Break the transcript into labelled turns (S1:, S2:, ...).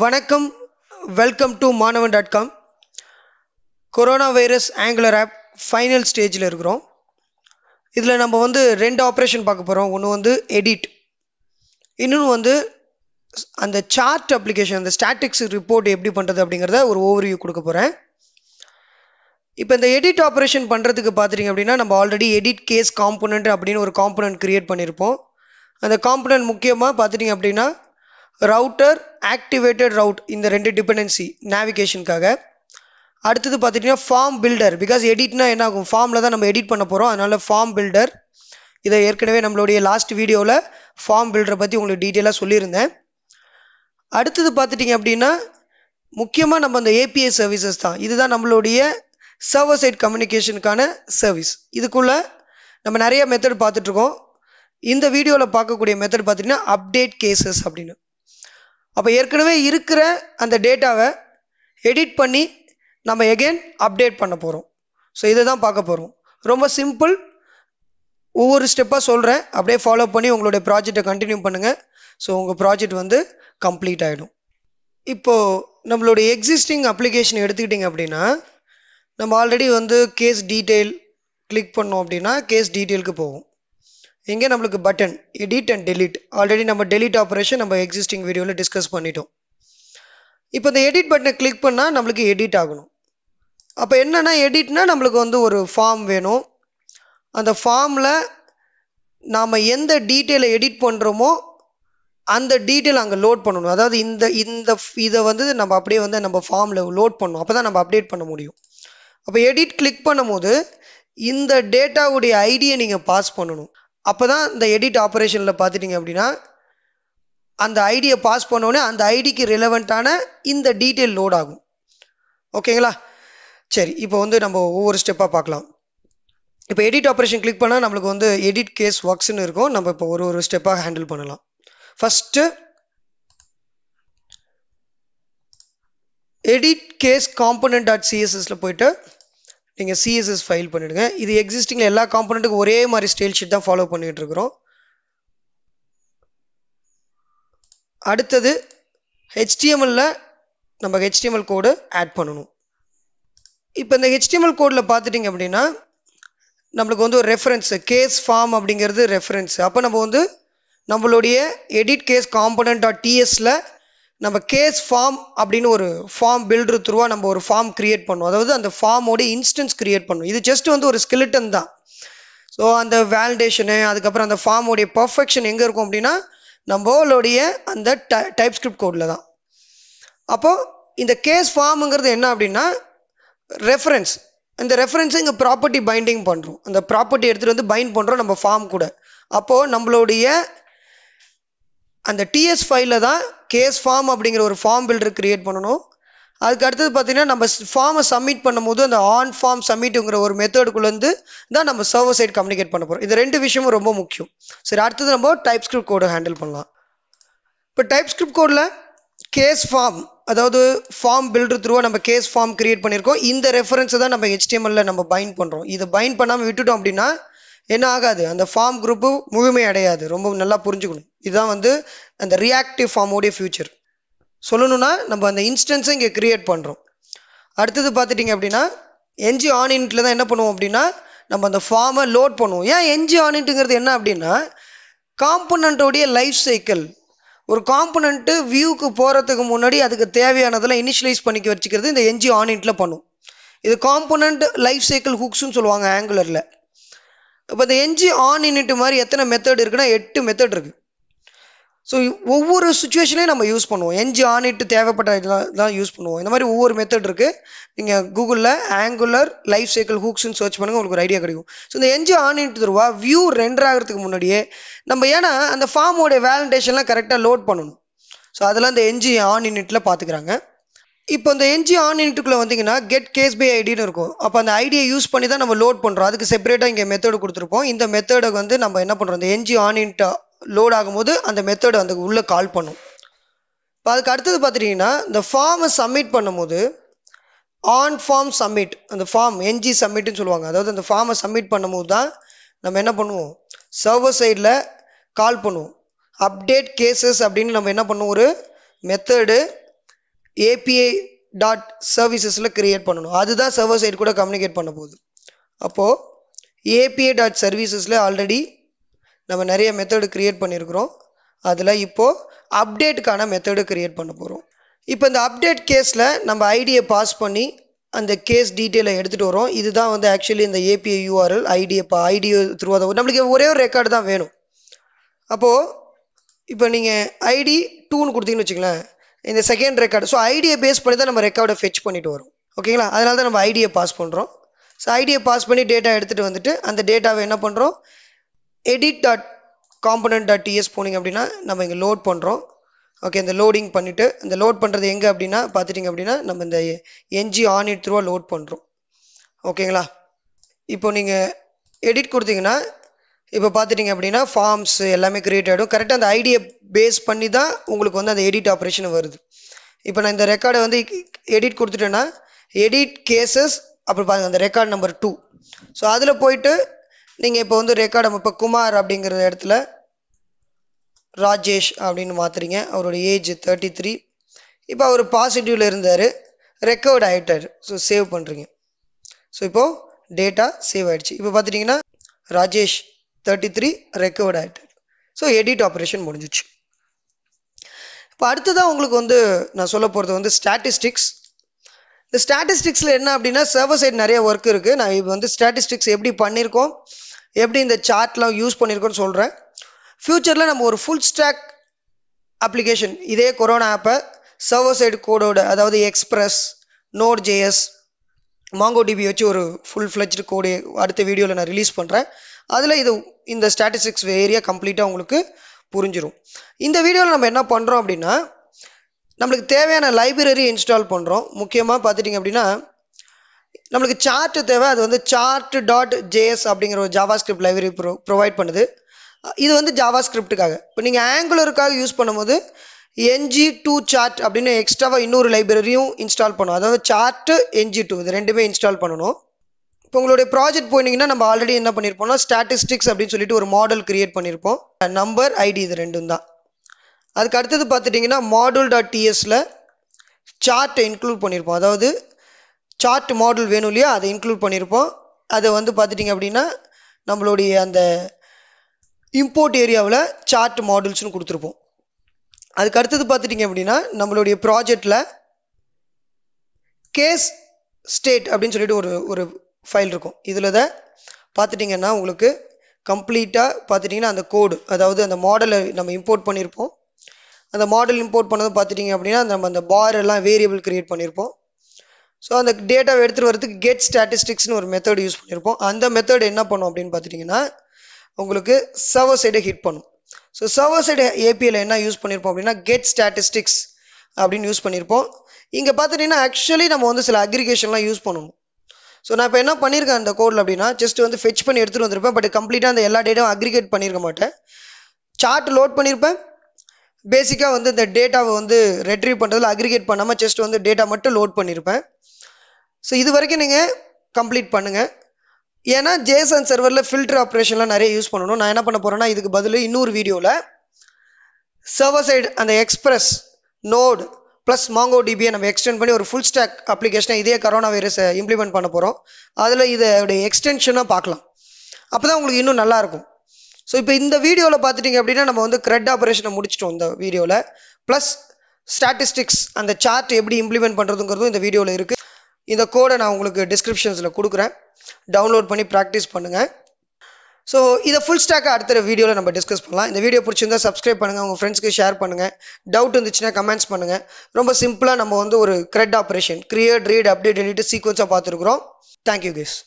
S1: வணக்கம் welcome to Maanavan dot com corona virus Angular app final ஸ்டேஜில் இருக்கிறோம் இதில் நம்ம வந்து ரெண்டு ஆப்ரேஷன் பார்க்க போகிறோம் ஒன்று வந்து எடிட் இன்னொன்று வந்து அந்த சார்ட் அப்ளிகேஷன் அந்த ஸ்டாட்டிக்ஸ் ரிப்போர்ட் எப்படி பண்ணுறது அப்படிங்கிறத ஒரு ஓவர்வியூ கொடுக்க போகிறேன் இப்போ இந்த எடிட் ஆப்ரேஷன் பண்ணுறதுக்கு பார்த்துட்டிங்க அப்படின்னா நம்ம ஆல்ரெடி எடிட் கேஸ் காம்போனன்ட் அப்படின்னு ஒரு காம்போனன்ட் க்ரியேட் பண்ணியிருப்போம் அந்த காம்பனண்ட் முக்கியமாக பார்த்துட்டிங்க அப்படின்னா ரவுட்டர் ஆக்டிவேட்டட் ரவுட் இந்த ரெண்டு டிபெண்டன்சி நேவிகேஷனுக்காக அடுத்தது பார்த்துட்டிங்கன்னா ஃபார்ம் பில்டர் பிகாஸ் எடிட்னா என்ன ஆகும் ஃபார்மில் தான் நம்ம எடிட் பண்ண போகிறோம் அதனால் ஃபார்ம் பில்டர் இதை ஏற்கனவே நம்மளுடைய லாஸ்ட் வீடியோவில் ஃபார்ம் பில்டரை பற்றி உங்களுக்கு டீட்டெயிலாக சொல்லியிருந்தேன் அடுத்தது பார்த்துட்டிங்க அப்படின்னா முக்கியமாக நம்ம அந்த ஏபிஐ சர்வீசஸ் தான் இதுதான் நம்மளுடைய சர்வர் சைட் கம்யூனிகேஷனுக்கான சர்வீஸ் இதுக்குள்ளே நம்ம நிறைய மெத்தட் பார்த்துட்ருக்கோம் இந்த வீடியோவில் பார்க்கக்கூடிய மெத்தட் பார்த்திங்கன்னா அப்டேட் கேசஸ் அப்படின்னு அப்போ ஏற்கனவே இருக்கிற அந்த டேட்டாவை எடிட் பண்ணி நம்ம எகெயின் அப்டேட் பண்ண போகிறோம் ஸோ இதை தான் பார்க்க போகிறோம் ரொம்ப சிம்பிள் ஒவ்வொரு ஸ்டெப்பாக சொல்கிறேன் அப்படியே ஃபாலோ பண்ணி உங்களுடைய ப்ராஜெக்டை கண்டினியூ பண்ணுங்கள் ஸோ உங்கள் ப்ராஜெக்ட் வந்து கம்ப்ளீட் ஆகிடும் இப்போது நம்மளுடைய எக்ஸிஸ்டிங் அப்ளிகேஷன் எடுத்துக்கிட்டிங்க அப்படின்னா நம்ம ஆல்ரெடி வந்து கேஸ் டீட்டெயில் கிளிக் பண்ணோம் அப்படின்னா கேஸ் டீட்டெயிலுக்கு போகும் இங்கே நம்மளுக்கு button edit and delete already நம்ம டெலிட் ஆப்ரேஷன் நம்ம எக்ஸிஸ்டிங் வீடியோவில் டிஸ்கஸ் பண்ணிட்டோம் இப்போ இந்த எடிட் பட்டனை கிளிக் பண்ணால் நம்மளுக்கு எடிட் ஆகணும் அப்போ என்னென்னா எடிட்னா நம்மளுக்கு வந்து ஒரு ஃபார்ம் வேணும் அந்த ஃபார்மில் நாம் எந்த டீட்டெயிலை எடிட் பண்ணுறோமோ அந்த டீட்டெயில் அங்கே லோட் பண்ணணும் அதாவது இந்த இந்த இதை வந்து நம்ம அப்படியே வந்து நம்ம ஃபார்மில் லோட் பண்ணணும் அப்போ தான் நம்ம அப்டேட் பண்ண முடியும் அப்போ எடிட் கிளிக் பண்ணும்போது இந்த டேட்டாவுடைய ஐடியை நீங்கள் பாஸ் பண்ணணும் அப்போ தான் இந்த எடிட் ஆப்ரேஷனில் பார்த்துட்டிங்க அப்படின்னா அந்த ஐடியை பாஸ் பண்ணோடனே அந்த ஐடிக்கு ரிலவெண்ட்டான இந்த டீட்டெயில் லோட் ஆகும் ஓகேங்களா சரி இப்போ வந்து நம்ம ஒவ்வொரு ஸ்டெப்பாக பார்க்கலாம் இப்போ எடிட் ஆப்ரேஷன் கிளிக் பண்ணால் நம்மளுக்கு வந்து எடிட் கேஸ் ஒர்க்ஸ்ன்னு இருக்கும் நம்ம இப்போ ஒரு ஒரு ஸ்டெப்பாக ஹேண்டில் பண்ணலாம் first edit case component dot சிஎஸ்எஸில் போயிட்டு நீங்கள் சிஎஸ்எஸ் ஃபைல் பண்ணிவிடுங்க இது எக்ஸிஸ்டிங்கில் எல்லா காம்பனண்ட்டுக்கும் ஒரே மாதிரி ஸ்டைல் ஷீட் தான் ஃபாலோ பண்ணிகிட்டு இருக்கிறோம் அடுத்தது ஹெச்டிஎம்எல்ல நம்ம ஹெச்டிஎம்எல் கோடு ஆட் பண்ணணும் இப்போ இந்த ஹெச்டிஎம்எல் கோடில் பார்த்துட்டிங்க அப்படின்னா நம்மளுக்கு வந்து ஒரு ரெஃபரன்ஸு கேஸ் ஃபார்ம் அப்படிங்கிறது ரெஃபரன்ஸு அப்போ நம்ம வந்து நம்மளுடைய எடிட் கேஸ் காம்பனண்ட் டாட் டிஎஸில் நம்ம கேஸ் ஃபார்ம் அப்படின்னு ஒரு ஃபார்ம் பில்டர் த்ரூவாக நம்ம ஒரு ஃபார்ம் கிரியேட் பண்ணுவோம் அதாவது அந்த ஃபார்மோட இன்ஸ்டன்ஸ் கிரியேட் பண்ணுவோம் இது ஜஸ்ட் வந்து ஒரு ஸ்கெலிட்டன் தான் ஸோ அந்த வேலிடேஷனு அதுக்கப்புறம் அந்த ஃபார்மோடைய பர்ஃபெக்ஷன் எங்கே இருக்கும் அப்படின்னா நம்மளுடைய அந்த டை டைப் ஸ்கிரிப்ட் கோடில் தான் அப்போது இந்த கேஸ் ஃபார்முங்கிறது என்ன அப்படின்னா ரெஃபரன்ஸ் இந்த ரெஃபரன்ஸை இங்கே ப்ராப்பர்ட்டி பைண்டிங் பண்ணுறோம் அந்த ப்ராப்பர்ட்டி எடுத்துகிட்டு வந்து பைண்ட் பண்ணுறோம் நம்ம ஃபார்ம் கூட அப்போது நம்மளுடைய அந்த டிஎஸ் ஃபைலில் தான் கேஸ் ஃபார்ம் அப்படிங்கிற ஒரு ஃபார்ம் பில்டர் க்ரியேட் பண்ணணும் அதுக்கு அடுத்தது பார்த்தீங்கன்னா நம்ம ஃபார்மை சப்மிட் பண்ணும்போது அந்த ஆன் ஃபார்ம் சப்மிட்டுங்கிற ஒரு மெத்தடுக்குள்ளேருந்து தான் நம்ம சர்வர் சைட் கம்யூனிகேட் பண்ண போகிறோம் இது ரெண்டு விஷயமும் ரொம்ப முக்கியம் சரி அடுத்தது நம்ம டைப் ஸ்கிரிப்ட் கோடை ஹேண்டில் பண்ணலாம் இப்போ டைப் ஸ்கிரிப்ட் கோடில் கேஸ் ஃபார்ம் அதாவது ஃபார்ம் பில்டர் த்ரூவாக நம்ம கேஸ் ஃபார்ம் கிரியேட் பண்ணியிருக்கோம் இந்த ரெஃபரன்ஸை தான் நம்ம ஹெச்டிஎம்எல்ல நம்ம பைன் பண்ணுறோம் இதை பைன் பண்ணாமல் விட்டுட்டோம் அப்படின்னா என்ன ஆகாது அந்த ஃபார்ம் குரூப்பு முழுமை அடையாது ரொம்ப நல்லா புரிஞ்சுக்கணும் இதுதான் வந்து அந்த ரியாக்டிவ் ஃபார்மோடைய ஃபியூச்சர் சொல்லணும்னா நம்ம அந்த இன்ஸ்டன்ஸை இங்கே க்ரியேட் பண்ணுறோம் அடுத்தது பார்த்துட்டிங்க அப்படின்னா என்ஜி ஆன் தான் என்ன பண்ணுவோம் அப்படின்னா நம்ம அந்த ஃபார்மை லோட் பண்ணுவோம் ஏன் என்ஜி ஆனின்ட்டுங்கிறது என்ன அப்படின்னா காம்பனண்ட்டோடைய லைஃப் சைக்கிள் ஒரு காம்பனண்ட்டு வியூக்கு போகிறதுக்கு முன்னாடி அதுக்கு தேவையானதெல்லாம் இனிஷியலைஸ் பண்ணிக்க வச்சுக்கிறது இந்த என்ஜி ஆனின்ட்டில் பண்ணுவோம் இது காம்பனண்ட் லைஃப் சைக்கிள் ஹுக்ஸ்னு சொல்லுவாங்க ஆங்குலரில் இப்போ இந்த என்ஜி ஆன் இன்ட்டு மாதிரி எத்தனை மெத்தட் இருக்குன்னா எட்டு மெத்தட் இருக்குது ஸோ ஒவ்வொரு சுச்சுவேஷன்லையும் நம்ம யூஸ் பண்ணுவோம் என்ஜி ஆன் இட்டு தேவைப்பட்ட இதெல்லாம் தான் யூஸ் பண்ணுவோம் இந்த மாதிரி ஒவ்வொரு மெத்தட் இருக்குது நீங்கள் கூகுளில் ஆங்குலர் லைஃப் சைக்கிள் ஹூக்ஸ்ன்னு சர்ச் பண்ணுங்கள் உங்களுக்கு ஒரு ஐடியா கிடைக்கும் ஸோ இந்த என்ஜி ஆன் இன்ட்டு தருவா வியூ ரெண்டர் ஆகிறதுக்கு முன்னாடியே நம்ம ஏன்னா அந்த ஃபார்முடைய வேலண்டேஷன்லாம் கரெக்டாக லோட் பண்ணணும் ஸோ அதெல்லாம் இந்த என்ஜி ஆன் இன்ட்டில் பார்த்துக்கிறாங்க இப்போ இந்த என்ஜி ஆன் யூனிட்டுக்குள்ளே வந்தீங்கன்னா கெட் கேஸ் பை ஐடின்னு இருக்கும் அப்போ அந்த ஐடியை யூஸ் பண்ணி தான் நம்ம லோட் பண்ணுறோம் அதுக்கு செப்பரேட்டாக இங்கே மெத்தடு கொடுத்துருப்போம் இந்த மெத்தடை வந்து நம்ம என்ன பண்ணுறோம் இந்த என்ஜி ஆன் யூனிட்டை லோட் ஆகும்போது அந்த மெத்தடு அந்த உள்ளே கால் பண்ணும் இப்போ அதுக்கு அடுத்தது பார்த்துட்டிங்கன்னா இந்த ஃபார்மை சப்மிட் பண்ணும்போது ஆன் ஃபார்ம் சப்மிட் அந்த ஃபார்ம் என்ஜி சப்மிட்னு சொல்லுவாங்க அதாவது அந்த ஃபார்மை சப்மிட் பண்ணும்போது தான் நம்ம என்ன பண்ணுவோம் சர்வர் சைடில் கால் பண்ணுவோம் அப்டேட் கேசஸ் அப்படின்னு நம்ம என்ன பண்ணுவோம் ஒரு மெத்தடு ஏபிஐ டாட் சர்வீசஸில் க்ரியேட் பண்ணணும் அதுதான் சர்வர் சைட் கூட கம்யூனிகேட் பண்ண போகுது அப்போது ஏபிஐ டாட் சர்வீசஸில் ஆல்ரெடி நம்ம நிறைய மெத்தடு க்ரியேட் பண்ணியிருக்கிறோம் அதில் இப்போது அப்டேட்டுக்கான மெத்தடு க்ரியேட் பண்ண போகிறோம் இப்போ இந்த அப்டேட் கேஸில் நம்ம ஐடியை பாஸ் பண்ணி அந்த கேஸ் டீட்டெயிலை எடுத்துகிட்டு வரோம் இதுதான் வந்து ஆக்சுவலி இந்த ஏபிஐ யூஆர்எல் ஐடியை இப்போ ஐடியோ த்ரூவாக தான் நம்மளுக்கு ஒரே ஒரு ரெக்கார்டு தான் வேணும் அப்போது இப்போ நீங்கள் ஐடி டூன்னு கொடுத்தீங்கன்னு வச்சுக்கலேன் இந்த செகண்ட் ரெக்கார்டு ஸோ ஐடியை பேஸ் பண்ணி தான் நம்ம ரெக்கார்டை ஃபெச் பண்ணிட்டு வரும் ஓகேங்களா அதனால தான் நம்ம ஐடியை பாஸ் பண்ணுறோம் ஸோ ஐடியை பாஸ் பண்ணி டேட்டா எடுத்துகிட்டு வந்துட்டு அந்த டேட்டாவை என்ன பண்ணுறோம் edit dot component dot TS போனீங்க அப்படின்னா நம்ம இங்கே லோட் பண்ணுறோம் ஓகே இந்த லோடிங் பண்ணிவிட்டு இந்த லோட் பண்ணுறது எங்கே அப்படின்னா பார்த்துட்டிங்க அப்படின்னா நம்ம இந்த என்ஜி ஆன் இட் த்ரூவாக லோட் பண்ணுறோம் ஓகேங்களா இப்போ நீங்கள் எடிட் கொடுத்தீங்கன்னா இப்போ பார்த்துட்டிங்க அப்படின்னா ஃபார்ம்ஸ் எல்லாமே க்ரியேட் ஆகிடும் கரெக்டாக அந்த ஐடியை பேஸ் பண்ணி தான் உங்களுக்கு வந்து அந்த எடிட் ஆப்ரேஷன் வருது இப்போ நான் இந்த ரெக்கார்டை வந்து எடிட் கொடுத்துட்டேன்னா எடிட் கேசஸ் அப்புறம் பாருங்க அந்த ரெக்கார்ட் நம்பர் டூ ஸோ அதில் போயிட்டு நீங்கள் இப்போ வந்து ரெக்கார்டு இப்போ குமார் அப்படிங்கிற இடத்துல ராஜேஷ் அப்படின்னு மாற்றுறீங்க அவரோட ஏஜ் தேர்ட்டி த்ரீ இப்போ அவர் பாசிட்டிவில் இருந்தார் ரெக்கார்ட் ஆகிட்டார் ஸோ சேவ் பண்ணுறீங்க ஸோ இப்போது டேட்டா சேவ் ஆகிடுச்சு இப்போ பார்த்துட்டிங்கன்னா ராஜேஷ் தேர்ட்டி த்ரீ ரெக்கவர்ட் ஆகிட்டு ஸோ எடிட் ஆப்ரேஷன் முடிஞ்சிச்சு இப்போ அடுத்ததான் உங்களுக்கு வந்து நான் சொல்ல போகிறது வந்து ஸ்டாட்டிஸ்டிக்ஸ் இந்த ஸ்டாட்டிஸ்டிக்ஸில் என்ன அப்படின்னா சர்வர் சைட் நிறைய ஒர்க் இருக்குது நான் இப்போ வந்து ஸ்டாட்டிஸ்டிக்ஸ் எப்படி பண்ணியிருக்கோம் எப்படி இந்த சார்ட்லாம் யூஸ் பண்ணியிருக்கோம்னு சொல்கிறேன் ஃப்யூச்சரில் நம்ம ஒரு ஃபுல் ஸ்டாக் அப்ளிகேஷன் இதே கொரோனா ஆப்பை சர்வர் சைடு கோடோட அதாவது Express Node JS Mongo DB வச்சு ஒரு ஃபுல் ஃப்ளெஜ்டு கோடு அடுத்த வீடியோவில் நான் ரிலீஸ் பண்ணுறேன் அதில் இது இந்த ஸ்டாட்டிஸ்டிக்ஸ் ஏரியா கம்ப்ளீட்டாக உங்களுக்கு புரிஞ்சிடும் இந்த வீடியோவில் நம்ம என்ன பண்ணுறோம் அப்படின்னா நம்மளுக்கு தேவையான லைப்ரரி இன்ஸ்டால் பண்ணுறோம் முக்கியமாக பார்த்துட்டிங்க அப்படின்னா நம்மளுக்கு சார்ட்டு தேவை அது வந்து சார்ட் டாட் ஜேஎஸ் அப்படிங்கிற ஒரு JavaScript library pro provide பண்ணுது இது வந்து ஜாவா ஸ்கிரிப்டுக்காக இப்போ நீங்கள் ஆங்குலருக்காக யூஸ் பண்ணும்போது என்ஜி டூ சார்ட் அப்படின்னு எக்ஸ்ட்ராவாக இன்னொரு லைப்ரரியும் இன்ஸ்டால் பண்ணும் அதாவது சார்ட்டு என்ஜி டூ இது ரெண்டுமே இன்ஸ்டால் பண்ணணும் இப்போ உங்களுடைய ப்ராஜெக்ட் போனீங்கன்னா நம்ம ஆல்ரெடி என்ன பண்ணியிருப்போம்னா ஸ்டாட்டிஸ்டிக்ஸ் அப்படின்னு சொல்லிட்டு ஒரு மாடல் கிரியேட் பண்ணியிருப்போம் நம்பர் ஐடி இது ரெண்டும் தான் அதுக்கு அடுத்தது பார்த்துட்டிங்கன்னா மாடல் டாட் டிஎஸில் சார்ட்டை இன்க்ளூட் பண்ணியிருப்போம் அதாவது சார்ட் மாடல் வேணும் இல்லையா அதை இன்க்ளூட் பண்ணியிருப்போம் அதை வந்து பார்த்துட்டிங்க அப்படின்னா நம்மளுடைய அந்த இம்போர்ட் ஏரியாவில் சார்ட் மாடல்ஸ்னு கொடுத்துருப்போம் அதுக்கு அடுத்தது பார்த்துட்டிங்க அப்படின்னா நம்மளுடைய ப்ராஜெக்டில் கேஸ் ஸ்டேட் அப்படின்னு சொல்லிட்டு ஒரு ஒரு ஃபைல் இருக்கும் இதில் தான் பார்த்துட்டிங்கன்னா உங்களுக்கு கம்ப்ளீட்டாக பார்த்துட்டிங்கன்னா அந்த கோடு அதாவது அந்த மாடலை நம்ம இம்போர்ட் பண்ணியிருப்போம் அந்த மாடல் இம்போர்ட் பண்ணது பார்த்துட்டிங்க அப்படின்னா நம்ம அந்த பார் எல்லாம் வேரியபிள் க்ரியேட் பண்ணியிருப்போம் ஸோ அந்த டேட்டாவை எடுத்துகிட்டு வரதுக்கு கெட் ஸ்டாட்டிஸ்டிக்ஸ்னு ஒரு மெத்தட் யூஸ் பண்ணியிருப்போம் அந்த மெத்தட் என்ன பண்ணும் அப்படின்னு பார்த்துட்டிங்கன்னா உங்களுக்கு சர்வர் சைடை ஹிட் பண்ணும் ஸோ சர்வர் சைடு ஏபியில் என்ன யூஸ் பண்ணியிருப்போம் அப்படின்னா கெட் ஸ்டாட்டிஸ்டிக்ஸ் அப்படின்னு யூஸ் பண்ணியிருப்போம் இங்கே பார்த்துட்டிங்கன்னா ஆக்சுவலி நம்ம வந்து சில அக்ரிகேஷன்லாம் யூஸ் பண்ணணும் ஸோ நான் இப்போ என்ன பண்ணியிருக்கேன் அந்த கோடில் அப்படின்னா ஜஸ்ட் வந்து ஃபெச் பண்ணி எடுத்துகிட்டு வந்திருப்பேன் பட் கம்ப்ளீட்டாக அந்த எல்லா டேட்டாவும் அக்ரிகேட் பண்ணியிருக்க மாட்டேன் சார்ட் லோட் பண்ணியிருப்பேன் பேசிக்காக வந்து இந்த டேட்டாவை வந்து ரெட்ரீவ் பண்ணுறதுல அக்ரிகேட் பண்ணாமல் ஜஸ்ட் வந்து டேட்டா மட்டும் லோட் பண்ணியிருப்பேன் ஸோ இது வரைக்கும் நீங்கள் கம்ப்ளீட் பண்ணுங்கள் ஏன்னா ஜேசன் சர்வரில் ஃபில்டர் ஆப்ரேஷன்லாம் நிறைய யூஸ் பண்ணணும் நான் என்ன பண்ண போகிறேன்னா இதுக்கு பதில் இன்னொரு வீடியோவில் சர்வர் சைடு அந்த எக்ஸ்பிரஸ் நோடு ப்ளஸ் மாங்கோ டிபியை நம்ம எக்ஸ்டெண்ட் பண்ணி ஒரு ஃபுல் ஸ்டாக் அப்ளிகேஷனை இதே கரோனா வைரஸை இம்ப்ளிமெண்ட் பண்ண போகிறோம் அதில் இதோடைய எக்ஸ்டென்ஷனாக பார்க்கலாம் அப்போ தான் உங்களுக்கு இன்னும் நல்லாயிருக்கும் ஸோ இப்போ இந்த வீடியோவில் பார்த்துட்டிங்க அப்படின்னா நம்ம வந்து க்ரெட் ஆப்ரேஷனை முடிச்சிட்டோம் இந்த வீடியோவில் ப்ளஸ் ஸ்டாட்டிஸ்டிக்ஸ் அந்த சார்ட் எப்படி இம்ப்ளிமெண்ட் பண்ணுறதுங்கிறதும் இந்த வீடியோவில் இருக்குது இந்த கோடை நான் உங்களுக்கு டிஸ்கிரிப்ஷன்ஸில் கொடுக்குறேன் டவுன்லோட் பண்ணி ப்ராக்டிஸ் பண்ணுங்கள் ஸோ இதை ஃபுல் ஸ்டாக்காக அடுத்த வீடியோவில் நம்ம டிஸ்கஸ் பண்ணலாம் இந்த வீடியோ பிடிச்சிருந்தா சப்ஸ்கிரைப் பண்ணுங்கள் உங்கள் ஃப்ரெண்ட்ஸ்க்கு ஷேர் பண்ணுங்கள் டவுட் இருந்துச்சுன்னா கமெண்ட்ஸ் பண்ணுங்கள் ரொம்ப சிம்பிளாக நம்ம வந்து ஒரு CRUD operation create read update delete சீக்வன்ஸாக பார்த்துருக்குறோம் தேங்க்யூ கேஸ்